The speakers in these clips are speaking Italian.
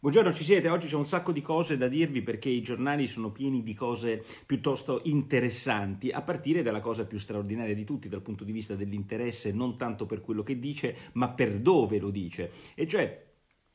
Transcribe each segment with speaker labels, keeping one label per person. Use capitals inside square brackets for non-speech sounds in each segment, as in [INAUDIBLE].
Speaker 1: Buongiorno, ci siete? Oggi c'è un sacco di cose da dirvi perché i giornali sono pieni di cose piuttosto interessanti, a partire dalla cosa più straordinaria di tutti dal punto di vista dell'interesse, non tanto per quello che dice, ma per dove lo dice, e cioè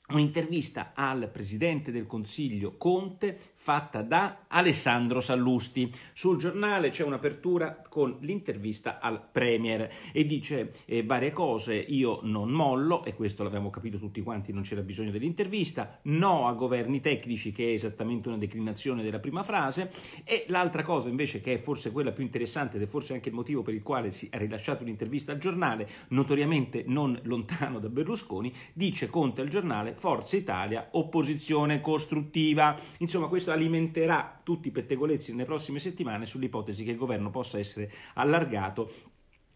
Speaker 1: un'intervista al presidente del Consiglio Conte fatta da Alessandro Sallusti. Sul giornale c'è un'apertura con l'intervista al Premier e dice eh, varie cose, io non mollo, e questo l'abbiamo capito tutti quanti, non c'era bisogno dell'intervista, no a governi tecnici, che è esattamente una declinazione della prima frase, e l'altra cosa invece che è forse quella più interessante ed è forse anche il motivo per il quale si è rilasciato un'intervista al giornale, notoriamente non lontano da Berlusconi, dice Conte al giornale Forza Italia, opposizione costruttiva. Insomma, questo alimenterà tutti i pettegolezzi nelle prossime settimane sull'ipotesi che il governo possa essere allargato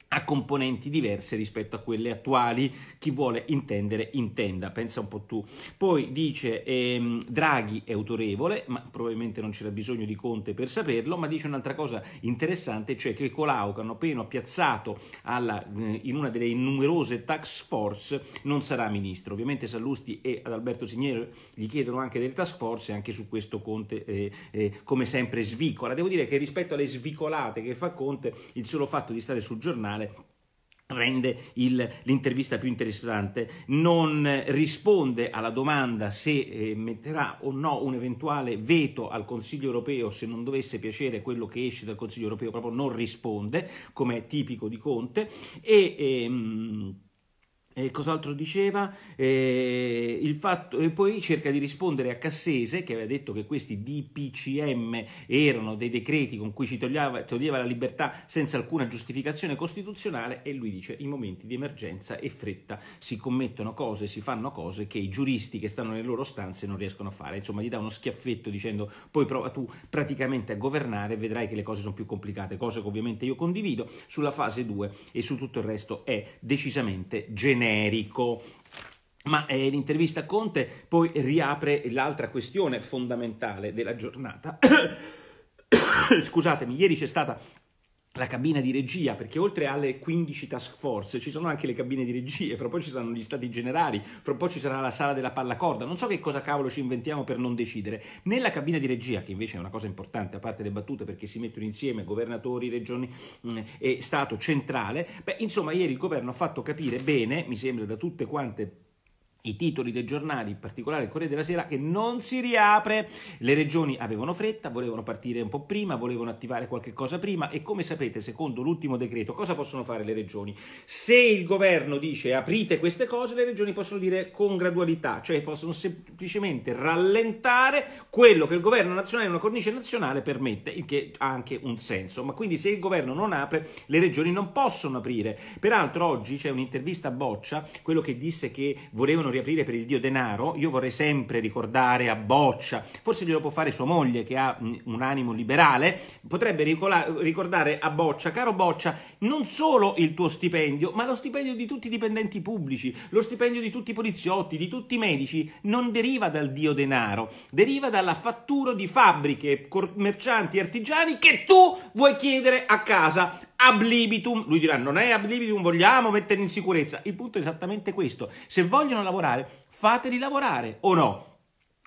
Speaker 1: a componenti diverse rispetto a quelle attuali, chi vuole intendere intenda, pensa un po' tu. Poi dice ehm, Draghi è autorevole, ma probabilmente non c'era bisogno di Conte per saperlo, ma dice un'altra cosa interessante, cioè che Colau, che hanno appena piazzato alla, eh, in una delle numerose tax force, non sarà ministro. Ovviamente Sallusti e Adalberto Signero gli chiedono anche delle task force e anche su questo Conte eh, eh, come sempre svicola. Devo dire che rispetto alle svicolate che fa Conte, il solo fatto di stare sul giornale finale rende il, l'intervista più interessante, non risponde alla domanda se eh, metterà o no un eventuale veto al Consiglio europeo se non dovesse piacere quello che esce dal Consiglio europeo, proprio non risponde, come è tipico di Conte, e... Ehm, eh, cos'altro diceva? Eh, fatto, e poi cerca di rispondere a Cassese, che aveva detto che questi DPCM erano dei decreti con cui ci togliava, toglieva la libertà senza alcuna giustificazione costituzionale, e lui dice in momenti di emergenza e fretta si commettono cose, si fanno cose che i giuristi che stanno nelle loro stanze non riescono a fare. Insomma, gli dà uno schiaffetto dicendo poi prova tu praticamente a governare e vedrai che le cose sono più complicate, cose che ovviamente io condivido. Sulla fase 2 e su tutto il resto è decisamente generico generico. Ma eh, l'intervista a Conte poi riapre l'altra questione fondamentale della giornata. [COUGHS] Scusatemi, ieri c'è stata la cabina di regia, perché oltre alle 15 task force ci sono anche le cabine di regia, fra poi ci saranno gli stati generali, fra poi ci sarà la sala della pallacorda, non so che cosa cavolo ci inventiamo per non decidere. Nella cabina di regia, che invece è una cosa importante, a parte le battute, perché si mettono insieme governatori, regioni mh, mm, e Stato centrale, beh, insomma, ieri il governo ha fatto capire bene, mi sembra da tutte quante i titoli dei giornali, in particolare il Corriere della Sera, che non si riapre. Le regioni avevano fretta, volevano partire un po' prima, volevano attivare qualche cosa prima e come sapete, secondo l'ultimo decreto, cosa possono fare le regioni? Se il governo dice aprite queste cose, le regioni possono dire con gradualità, cioè possono semplicemente rallentare quello che il governo nazionale una cornice nazionale permette, il che ha anche un senso. Ma quindi se il governo non apre, le regioni non possono aprire. Peraltro oggi c'è un'intervista a Boccia, quello che disse che volevano riaprire per il dio denaro, io vorrei sempre ricordare a Boccia, forse glielo può fare sua moglie che ha un animo liberale, potrebbe ricordare a Boccia, caro Boccia, non solo il tuo stipendio, ma lo stipendio di tutti i dipendenti pubblici, lo stipendio di tutti i poliziotti, di tutti i medici, non deriva dal dio denaro, deriva dalla fattura di fabbriche, commercianti, artigiani che tu vuoi chiedere a casa ab libitum. Lui dirà: Non è ab libitum, vogliamo metterli in sicurezza. Il punto è esattamente questo. Se vogliono lavorare, lavorare, fateli lavorare o no?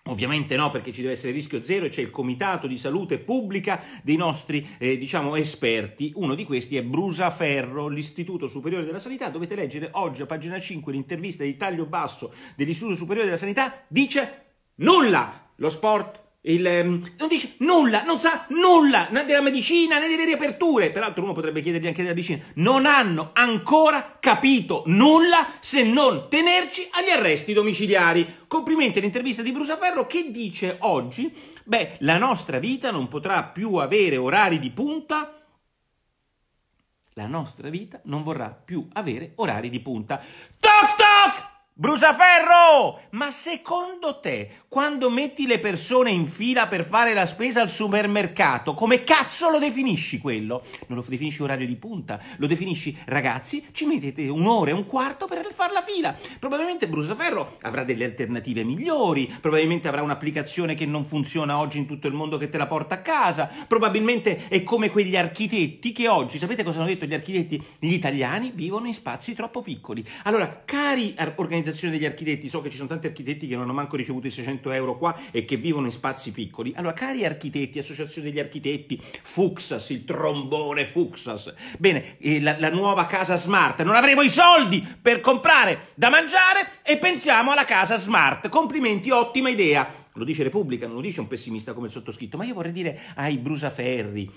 Speaker 1: Ovviamente no, perché ci deve essere rischio zero e c'è il comitato di salute pubblica dei nostri, eh, diciamo, esperti. Uno di questi è Brusaferro, l'Istituto Superiore della Sanità. Dovete leggere oggi a pagina 5 l'intervista di taglio basso dell'Istituto Superiore della Sanità. Dice nulla! Lo sport il, ehm, non dice nulla, non sa nulla né della medicina né delle riaperture. Peraltro, uno potrebbe chiedergli anche della medicina. Non hanno ancora capito nulla se non tenerci agli arresti domiciliari. Complimenti all'intervista di Brusaferro che dice oggi: Beh, la nostra vita non potrà più avere orari di punta. La nostra vita non vorrà più avere orari di punta. Toc, toc! Brusaferro, ma secondo te quando metti le persone in fila per fare la spesa al supermercato, come cazzo lo definisci quello? Non lo definisci orario di punta, lo definisci ragazzi, ci mettete un'ora e un quarto per fare la fila. Probabilmente Brusaferro avrà delle alternative migliori, probabilmente avrà un'applicazione che non funziona oggi in tutto il mondo che te la porta a casa, probabilmente è come quegli architetti che oggi, sapete cosa hanno detto gli architetti? Gli italiani vivono in spazi troppo piccoli. Allora, cari organizzatori, l'organizzazione degli architetti, so che ci sono tanti architetti che non hanno manco ricevuto i 600 euro qua e che vivono in spazi piccoli. Allora, cari architetti, associazione degli architetti, Fuxas, il trombone Fuxas, bene, eh, la, la nuova casa smart, non avremo i soldi per comprare da mangiare e pensiamo alla casa smart. Complimenti, ottima idea lo dice Repubblica, non lo dice un pessimista come il sottoscritto, ma io vorrei dire ai brusaferri,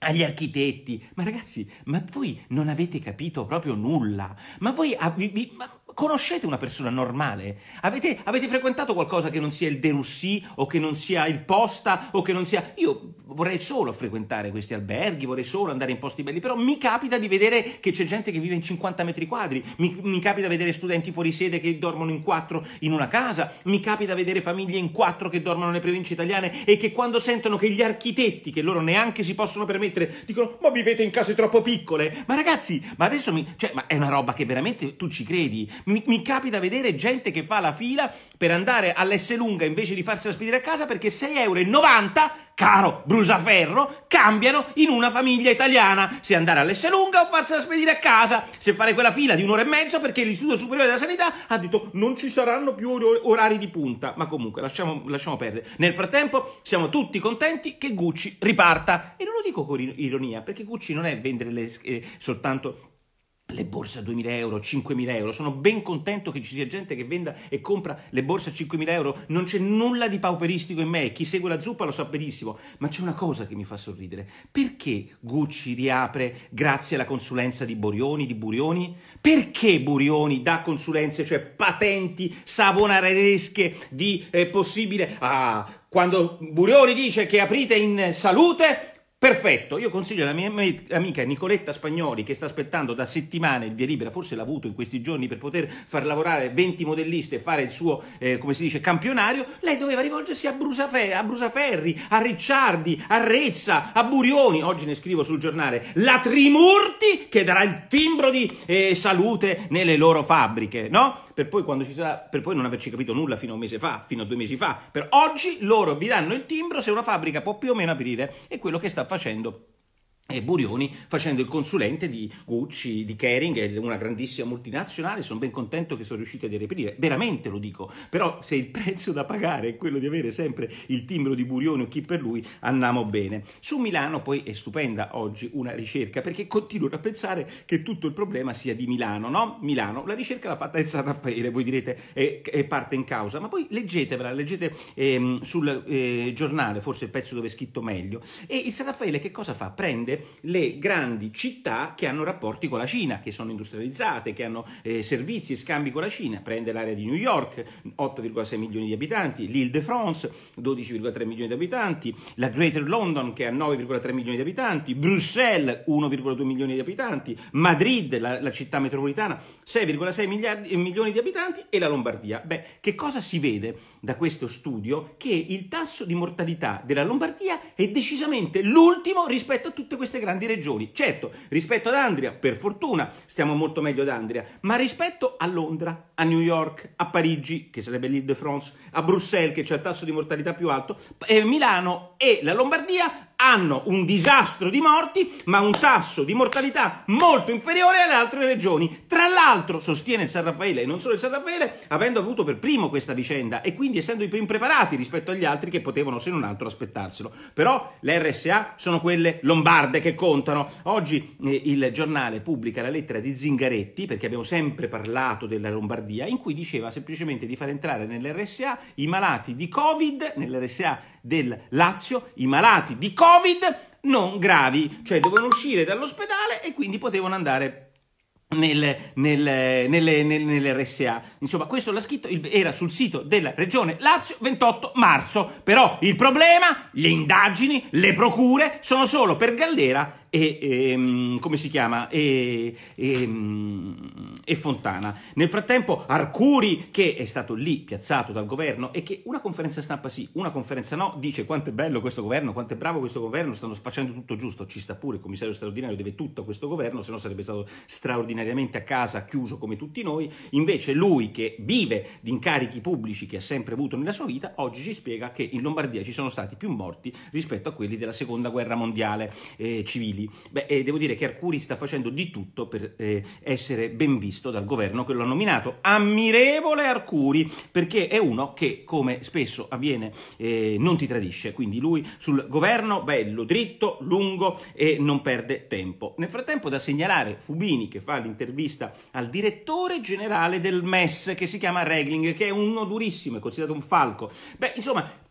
Speaker 1: agli architetti, ma ragazzi, ma voi non avete capito proprio nulla, ma voi... Ah, vi, vi, ma conoscete una persona normale? Avete, avete frequentato qualcosa che non sia il De Russi o che non sia il Posta o che non sia... Io vorrei solo frequentare questi alberghi, vorrei solo andare in posti belli, però mi capita di vedere che c'è gente che vive in 50 metri quadri, mi, mi capita vedere studenti fuori sede che dormono in quattro in una casa, mi capita vedere famiglie in quattro che dormono nelle province italiane e che quando sentono che gli architetti, che loro neanche si possono permettere, dicono ma vivete in case troppo piccole. Ma ragazzi, ma adesso mi... cioè, ma è una roba che veramente tu ci credi? Mi, mi capita vedere gente che fa la fila per andare all'S lunga invece di farsi spedire a casa perché 6,90 euro, caro Brusaferro, cambiano in una famiglia italiana. Se andare all'S lunga o farsela spedire a casa, se fare quella fila di un'ora e mezzo perché l'Istituto Superiore della Sanità ha detto non ci saranno più or orari di punta. Ma comunque, lasciamo, lasciamo perdere. Nel frattempo, siamo tutti contenti che Gucci riparta. E non lo dico con ironia, perché Gucci non è vendere le, eh, soltanto le borse a 2.000 euro, 5.000 euro, sono ben contento che ci sia gente che venda e compra le borse a 5.000 euro, non c'è nulla di pauperistico in me, chi segue la zuppa lo sa benissimo, ma c'è una cosa che mi fa sorridere, perché Gucci riapre grazie alla consulenza di Borioni, di Burioni? Perché Burioni dà consulenze, cioè patenti savonaresche di eh, possibile... Ah, quando Burioni dice che aprite in salute, Perfetto, io consiglio alla mia amica Nicoletta Spagnoli che sta aspettando da settimane il via libera, forse l'ha avuto in questi giorni per poter far lavorare 20 modelliste e fare il suo, eh, come si dice, campionario, lei doveva rivolgersi a, Brusafer a, Brusaferri, a Ricciardi, a Rezza, a Burioni, oggi ne scrivo sul giornale, la Trimurti che darà il timbro di eh, salute nelle loro fabbriche, no? Per poi, quando ci sarà, per poi non averci capito nulla fino a un mese fa, fino a due mesi fa, per oggi loro vi danno il timbro se una fabbrica può più o meno aprire, è quello che sta facendo e Burioni facendo il consulente di Gucci, di Kering, una grandissima multinazionale, sono ben contento che sono riuscito a reperire, veramente lo dico, però se il prezzo da pagare è quello di avere sempre il timbro di Burioni o chi per lui, andiamo bene. Su Milano poi è stupenda oggi una ricerca, perché continuano a pensare che tutto il problema sia di Milano, no? Milano, la ricerca l'ha fatta il San Raffaele, voi direte è, è parte in causa, ma poi leggetevela, leggete ehm, sul eh, giornale, forse il pezzo dove è scritto meglio, e il San Raffaele che cosa fa? Prende le grandi città che hanno rapporti con la Cina, che sono industrializzate, che hanno eh, servizi e scambi con la Cina. Prende l'area di New York, 8,6 milioni di abitanti, l'Île de France, 12,3 milioni di abitanti, la Greater London che ha 9,3 milioni di abitanti, Bruxelles 1,2 milioni di abitanti, Madrid, la, la città metropolitana, 6,6 eh, milioni di abitanti e la Lombardia. Beh, che cosa si vede da questo studio? Che il tasso di mortalità della Lombardia è decisamente l'ultimo rispetto a tutte queste queste grandi regioni. Certo, rispetto ad Andria, per fortuna stiamo molto meglio ad Andria, ma rispetto a Londra, a New York, a Parigi, che sarebbe l'Île de France, a Bruxelles, che c'è il tasso di mortalità più alto, eh, Milano e la Lombardia hanno un disastro di morti, ma un tasso di mortalità molto inferiore alle altre regioni. Tra l'altro, sostiene il San Raffaele, e non solo il San Raffaele, avendo avuto per primo questa vicenda e quindi essendo i più impreparati rispetto agli altri che potevano se non altro aspettarselo. Però le RSA sono quelle lombarde che contano. Oggi eh, il giornale pubblica la lettera di Zingaretti, perché abbiamo sempre parlato della Lombardia, in cui diceva semplicemente di far entrare nell'RSA i malati di Covid, nell'RSA del Lazio, i malati di Covid Covid non gravi, cioè dovevano uscire dall'ospedale e quindi potevano andare nel, nel, nelle, nel, nell'RSA. Insomma, questo l'ha scritto, era sul sito della Regione Lazio 28 marzo. Però il problema, le indagini, le procure sono solo per Gallera e, e ehm, come si chiama? E, e, ehm, e, Fontana. Nel frattempo Arcuri, che è stato lì piazzato dal governo e che una conferenza stampa sì, una conferenza no, dice quanto è bello questo governo, quanto è bravo questo governo, stanno facendo tutto giusto, ci sta pure il commissario straordinario, deve tutto a questo governo, se no sarebbe stato straordinariamente a casa, chiuso come tutti noi. Invece lui che vive di incarichi pubblici che ha sempre avuto nella sua vita, oggi ci spiega che in Lombardia ci sono stati più morti rispetto a quelli della seconda guerra mondiale eh, civile Castelli. Beh, eh, devo dire che Arcuri sta facendo di tutto per eh, essere ben visto dal governo che lo ha nominato. Ammirevole Arcuri, perché è uno che, come spesso avviene, eh, non ti tradisce. Quindi lui sul governo, bello, dritto, lungo e non perde tempo. Nel frattempo da segnalare Fubini che fa l'intervista al direttore generale del MES che si chiama Regling, che è uno durissimo, è considerato un falco. Beh, insomma,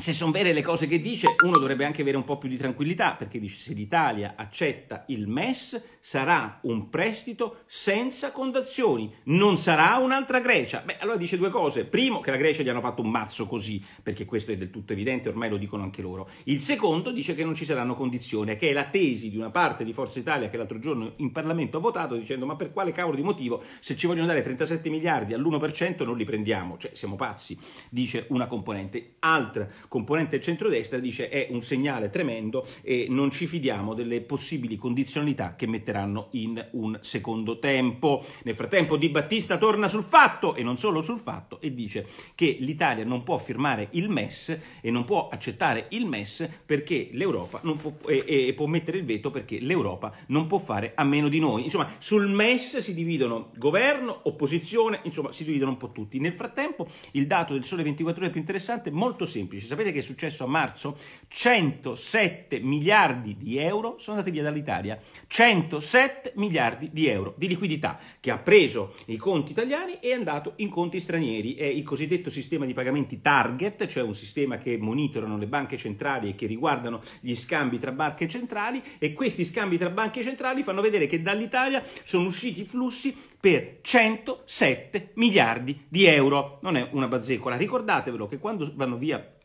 Speaker 1: se sono vere le cose che dice, uno dovrebbe anche avere un po' più di tranquillità, perché dice se l'Italia accetta il MES sarà un prestito senza condazioni, non sarà un'altra Grecia. Beh, allora dice due cose. Primo, che la Grecia gli hanno fatto un mazzo così, perché questo è del tutto evidente, ormai lo dicono anche loro. Il secondo dice che non ci saranno condizioni, che è la tesi di una parte di Forza Italia che l'altro giorno in Parlamento ha votato dicendo ma per quale cavolo di motivo se ci vogliono dare 37 miliardi all'1% non li prendiamo? Cioè, siamo pazzi, dice una componente. Altra componente del centrodestra, dice è un segnale tremendo e non ci fidiamo delle possibili condizionalità che metteranno in un secondo tempo. Nel frattempo Di Battista torna sul fatto e non solo sul fatto e dice che l'Italia non può firmare il MES e non può accettare il MES perché l'Europa non fu- e, e può mettere il veto perché l'Europa non può fare a meno di noi. Insomma, sul MES si dividono governo, opposizione, insomma, si dividono un po' tutti. Nel frattempo il dato del Sole 24 ore è più interessante, molto semplice. Sapete sapete che è successo a marzo? 107 miliardi di euro sono andati via dall'Italia. 107 miliardi di euro di liquidità che ha preso i conti italiani e è andato in conti stranieri. È il cosiddetto sistema di pagamenti target, cioè un sistema che monitorano le banche centrali e che riguardano gli scambi tra banche centrali e questi scambi tra banche centrali fanno vedere che dall'Italia sono usciti flussi per 107 miliardi di euro. Non è una bazzecola, ricordatevelo che quando vanno via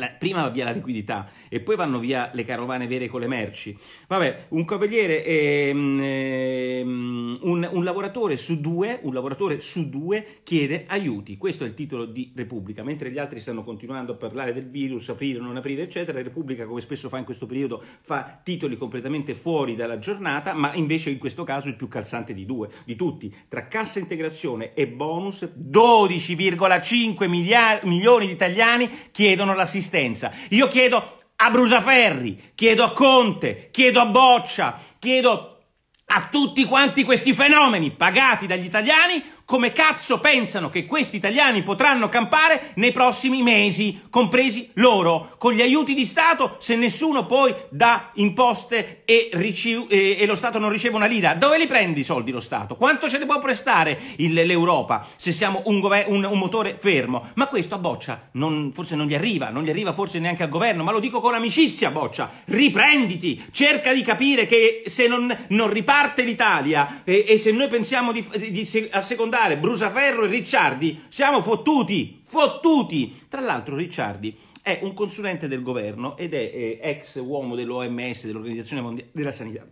Speaker 1: la, prima va via la liquidità e poi vanno via le carovane vere con le merci. Vabbè, un cavaliere, ehm, ehm, un, un, lavoratore su due, un lavoratore su due chiede aiuti. Questo è il titolo di Repubblica. Mentre gli altri stanno continuando a parlare del virus, aprire, non aprire, eccetera, Repubblica, come spesso fa in questo periodo, fa titoli completamente fuori dalla giornata, ma invece in questo caso il più calzante di due, di tutti. Tra cassa integrazione e bonus, 12,5 milioni di italiani chiedono l'assistenza resistenza. Io chiedo a Brusaferri, chiedo a Conte, chiedo a Boccia, chiedo a tutti quanti questi fenomeni pagati dagli italiani come cazzo pensano che questi italiani potranno campare nei prossimi mesi, compresi loro, con gli aiuti di Stato se nessuno poi dà imposte e, e, e lo Stato non riceve una lira? Dove li prendi i soldi lo Stato? Quanto ce ne può prestare l'Europa se siamo un, un, un, motore fermo? Ma questo a Boccia non, forse non gli arriva, non gli arriva forse neanche al governo, ma lo dico con amicizia Boccia, riprenditi, cerca di capire che se non, non riparte l'Italia e, e, se noi pensiamo di, di, di assecondare titolare Brusaferro e Ricciardi, siamo fottuti, fottuti. Tra l'altro Ricciardi è un consulente del governo ed è eh, ex uomo dell'OMS, dell'Organizzazione Mondiale della Sanità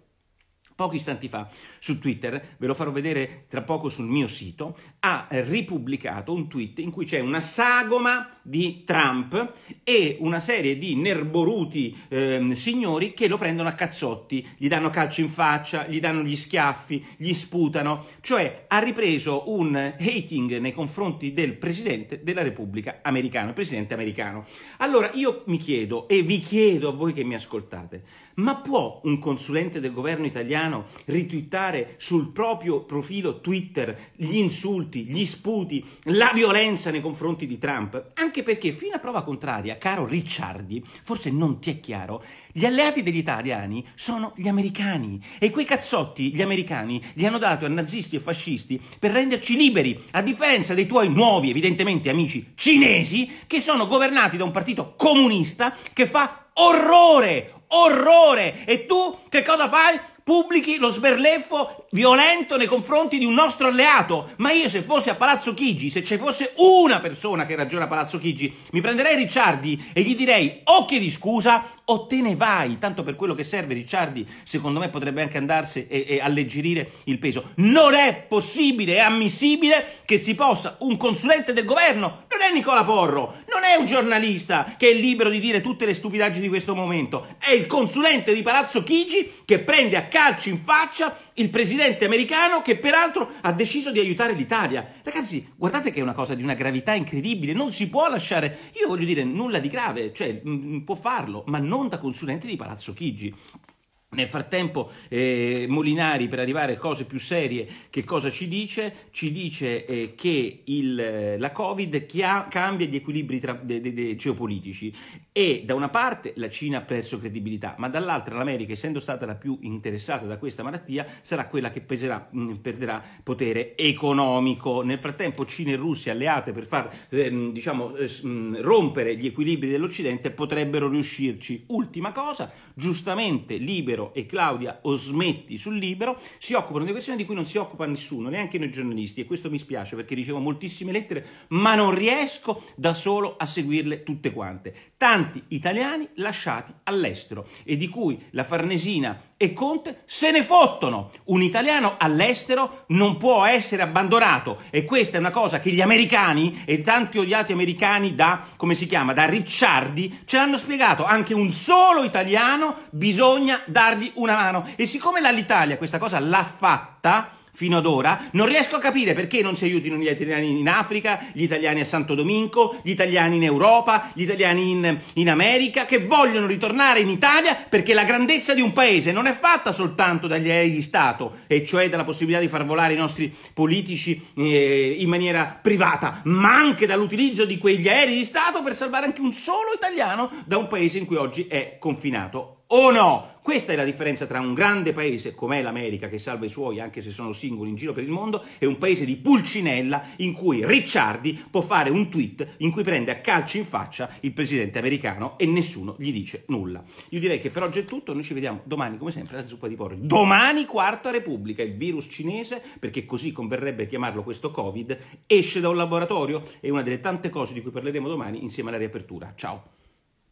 Speaker 1: pochi istanti fa su Twitter, ve lo farò vedere tra poco sul mio sito, ha ripubblicato un tweet in cui c'è una sagoma di Trump e una serie di nerboruti eh, signori che lo prendono a cazzotti, gli danno calcio in faccia, gli danno gli schiaffi, gli sputano, cioè ha ripreso un hating nei confronti del presidente della Repubblica americana, il presidente americano. Allora io mi chiedo e vi chiedo a voi che mi ascoltate, ma può un consulente del governo italiano ritwittare sul proprio profilo Twitter gli insulti, gli sputi, la violenza nei confronti di Trump? Anche perché, fino a prova contraria, caro Ricciardi, forse non ti è chiaro, gli alleati degli italiani sono gli americani e quei cazzotti, gli americani, li hanno dati a nazisti e fascisti per renderci liberi, a differenza dei tuoi nuovi, evidentemente, amici cinesi che sono governati da un partito comunista che fa orrore, Orrore! E tu che cosa fai? pubblichi lo sberleffo violento nei confronti di un nostro alleato. Ma io se fossi a Palazzo Chigi, se ci fosse una persona che ragiona a Palazzo Chigi, mi prenderei Ricciardi e gli direi occhi di scusa o te ne vai, tanto per quello che serve Ricciardi, secondo me potrebbe anche andarsi e, e alleggerire il peso. Non è possibile, è ammissibile che si possa un consulente del governo, non è Nicola Porro, non è un giornalista che è libero di dire tutte le stupidaggini di questo momento, è il consulente di Palazzo Chigi che prende a calci in faccia il presidente americano che peraltro ha deciso di aiutare l'Italia. Ragazzi, guardate che è una cosa di una gravità incredibile, non si può lasciare, io voglio dire nulla di grave, cioè mh, mm, può farlo, ma non impronta consulente di Palazzo Chigi. Nel frattempo eh, Molinari, per arrivare a cose più serie, che cosa ci dice? Ci dice eh, che il, eh, la Covid chia- cambia gli equilibri tra, de, de, de, geopolitici e da una parte la Cina ha perso credibilità, ma dall'altra l'America, essendo stata la più interessata da questa malattia, sarà quella che peserà, mh, mm, perderà potere economico. Nel frattempo Cina e Russia, alleate per far eh, diciamo, mh, mm, rompere gli equilibri dell'Occidente, potrebbero riuscirci. Ultima cosa, giustamente libero libero e Claudia Osmetti sul libero si occupano di questioni di cui non si occupa nessuno, neanche noi giornalisti, e questo mi spiace perché ricevo moltissime lettere, ma non riesco da solo a seguirle tutte quante. Tanti italiani lasciati all'estero e di cui la Farnesina e Conte se ne fottono. Un italiano all'estero non può essere abbandonato e questa è una cosa che gli americani e tanti odiati americani da, come si chiama, da Ricciardi ce l'hanno spiegato. Anche un solo italiano bisogna dargli una mano. E siccome l'Italia questa cosa l'ha fatta, fino ad ora, non riesco a capire perché non si aiutino gli italiani in Africa, gli italiani a Santo Domingo, gli italiani in Europa, gli italiani in, in, America, che vogliono ritornare in Italia perché la grandezza di un paese non è fatta soltanto dagli aerei di Stato, e cioè dalla possibilità di far volare i nostri politici eh, in maniera privata, ma anche dall'utilizzo di quegli aerei di Stato per salvare anche un solo italiano da un paese in cui oggi è confinato o no? Questa è la differenza tra un grande paese com'è l'America, che salva i suoi anche se sono singoli in giro per il mondo, e un paese di pulcinella in cui Ricciardi può fare un tweet in cui prende a calci in faccia il presidente americano e nessuno gli dice nulla. Io direi che per oggi è tutto, noi ci vediamo domani come sempre alla zuppa di porri. Domani Quarta Repubblica, il virus cinese, perché così converrebbe chiamarlo questo Covid, esce da un laboratorio, e una delle tante cose di cui parleremo domani insieme alla riapertura. Ciao!